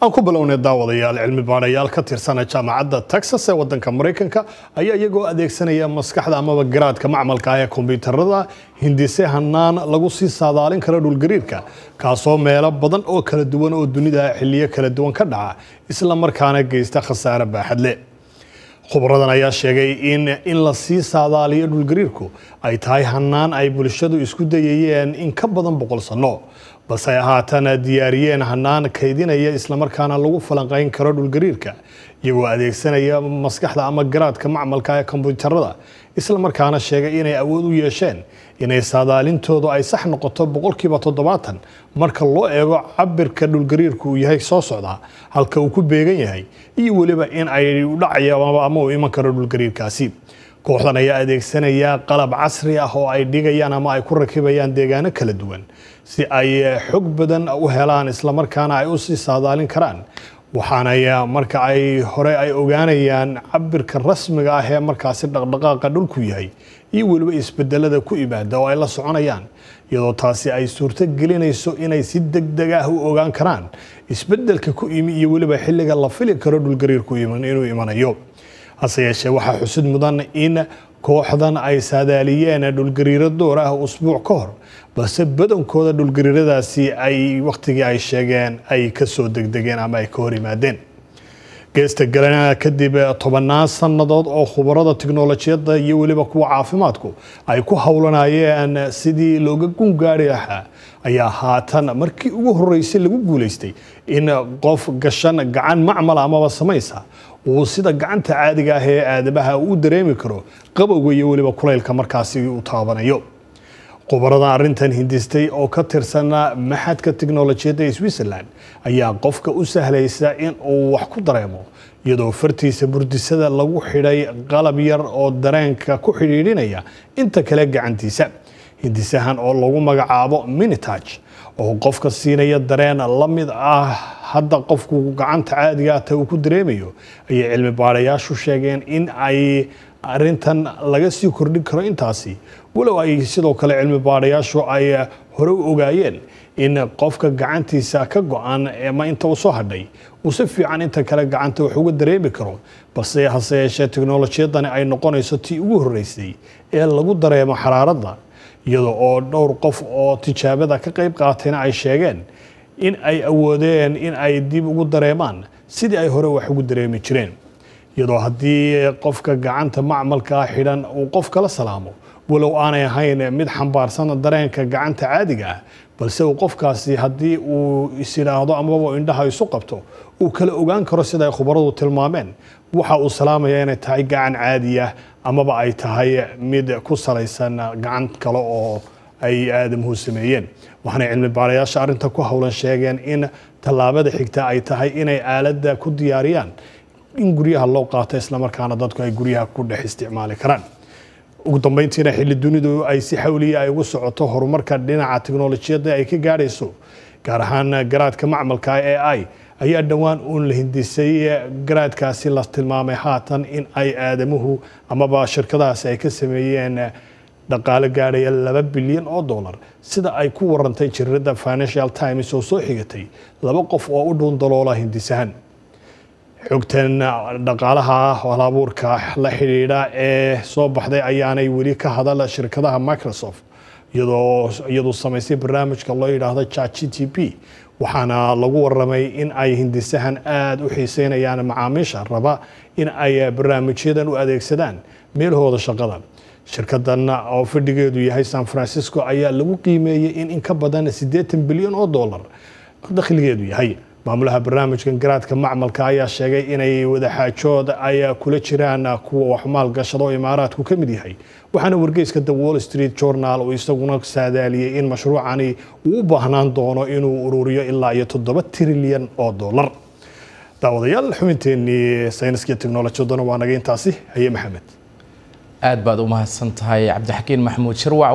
aan ku bilownay daawadayaal cilmi cilmibaanayaal ka tirsana jaamacadda texas ee wadanka maraykanka ayaa iyagoo adeegsanaya maskaxda amaba garaadka macmalka ee kombyuutarada hindise hanaan lagu sii saadaalin karo dhulgariirka kaasoo meelo badan oo kala duwan oo dunida xiliyo kala duwan ka dhaca isla markaana geysta khasaare baaxadle leh khubradan ayaa sheegay in in la sii saadaaliyo dhulgariirku ay tahay hanaan ay bulshadu isku dayayeen in ka badan boqol sano balse ay haatana diyaariyeen hanaan kaydinaya islamarkaana lagu falanqayn karo dhulgariirka iyagoo adeegsanaya maskaxda ama garaadka macmalka ee kombyuutarada islamarkaana sheegay inay awood u yeesheen inay saadaalintoodu ay sax noqoto boqolkiiba toddobaatan marka loo eego cabirka dhulgariirku uu yahay soo socda halka uu ku beegan yahay iyo weliba in ay udhacaya ama uu iman karo dhulgariirkaasi kooxdan ayaa adeegsanayaa qalab casri ah oo ay dhigayaan ama ay ku rakibayaan deegaano kala duwan si ay xog badan u helaan islamarkaana ay usii saadaalin karaan waxaanaya marka ay hore ay ogaanayaan cabirka rasmiga ah ee markaasi dhaqdhaqaaqa dhulku yahay iyo weliba isbedelada ku imaada oo ay la soconayaan iyadoo taasi ay suurto gelinayso inay si deg deg ah u ogaan karaan isbedelka ku imi iyo weliba xilliga la fili karo dhulgariirku inuu imanayo hase yeeshee waxaa xusid mudan in kooxdan ay saadaaliyeen dhulgariiro door ah usbuuc ka hor balse badankooda dhulgariiradaasi ay wakhtigii ay sheegeen ay ka soo degdegeen ama ay ka hor yimaadeen geesta galanaa kadib eh, tobannaan sannadood oo khubarada tiknolojiyadda iyo weliba kuwa caafimaadku ay ku howlanayeen eh, sidii looga gungaari lahaa ayaa haatan markii ugu horreysay lagu guulaystay in qof gashan gacan macmala amaba samaysa uu sida gacanta caadiga ah ee aadamaha u dareemi karo qabowga iyo weliba kulaylka markaasi uu taabanayo khubarada arrintan hindistay oo ka tirsanaa maxadka tiknolojiyadda ee switzerland ayaa qofka u sahlaysa in uu wax ku dareemo iyadoo fartiisa burdisada lagu xidhay qalab yar oo dareenka ku xidhiidhinaya inta kale gacantiisa hindisahan oo lagu magacaabo minitaj oo qofka siinaya dareen la mid ah hadda qofku gacanta caadigaata ah uu ku dareemayo ayay cilmi baarayaashu sheegeen in ay arintan laga sii kordhin karo intaasi walow ay sidoo kale cilmi baarayaashu ay eh, hore u ogaayeen in qofka gacantiisa ka go-an ama eh, inta u soo hadhay uu si fiican inta kale gacanta wax uga dareemi karo balse hase yeeshee teknolojiyadani ay noqonayso tii ugu horreysay ee lagu dareemo xaraaradda iyada oo dhowr qof oo tijaabada ka qayb qaatayna ay sheegeen in ay awoodeen in ay dib ugu dareemaan sidii ay hore wax ugu dareemi jireen iyadoo haddii qofka gacanta macmalkaa ah xidhan uu qof kala salaamo walow aanay ahayn mid xambaarsan dareenka gacanta caadiga ah balse uu qofkaasi haddii uu isidhaahdo amaba indhaha isu qabto uu kala ogaan karo sida khubaradu tilmaameen waxa uu salaamaya inay tahay gacan caadiya ah, amaba ay tahay mid ku salaysan gacan kale oo ay aadamuhu sameeyeen waxaanay cilmi cilmibaarayaasha arrinta ku howlan sheegeen in tallaabada xigta ay tahay inay aaladda ku diyaariyaan in guryaha loo qaato islamarkaana dadku ay guryaha ku dhex isticmaali karaan ugu dambeyntiina xilli dunidu ay si xawliya ay ugu socoto horumarka dhinaca tiknolojiyadda ay ka gaadhayso gaar ahaan garaadka macmalka e i ayaa dhowaan uun la hindisay garaadkaasi la tilmaamay haatan in ay aadamuhu amaba shirkadahaasi ay ka sameeyeen dhaqaale gaadhaya laba bilyan oo dollar sida ay ku warantay jaridda financial times oo soo xigatay laba qof oo u dhuun daloola hindisahan xogtan dhaqaalaha halabuurka la xidhiidha ee soo baxday ayaanay weli ka hadal shirkadaha microsoft iyadoo samaysay barnaamijka loo yidhaahdo chat g t p waxaana lagu waramay in ay hindisahan aada u xiiseynayaan macaamiisha raba in ay barnaamijyadan u adeegsadaan meelhooda shaqada shirkadanna oo fadhigeedu yahay san francisco ayaa lagu qiimeeyey in inka badan siddeetan bilyan oo dollar dakhligeedu yahay maamulaha barnaamijkan garaadka macmalka ayaa sheegay inay wadaxaajooda ayaa kula jiraan kuwa wax maalgashada oo imaaraadku ka mid yahay waxaana wargeyska the wall street journal uu isaguna saadaaliyey in mashruucani uu u baahnaan doono inuu ururiyo ilaa iyo toddoba trilyan oo dollar daawadayaal xubinteenii sayniska iyo teknolojiyaduna waa naga intaasi haye maxamed aad baad u mahadsan tahay cabdixakiin maxamuud shirwac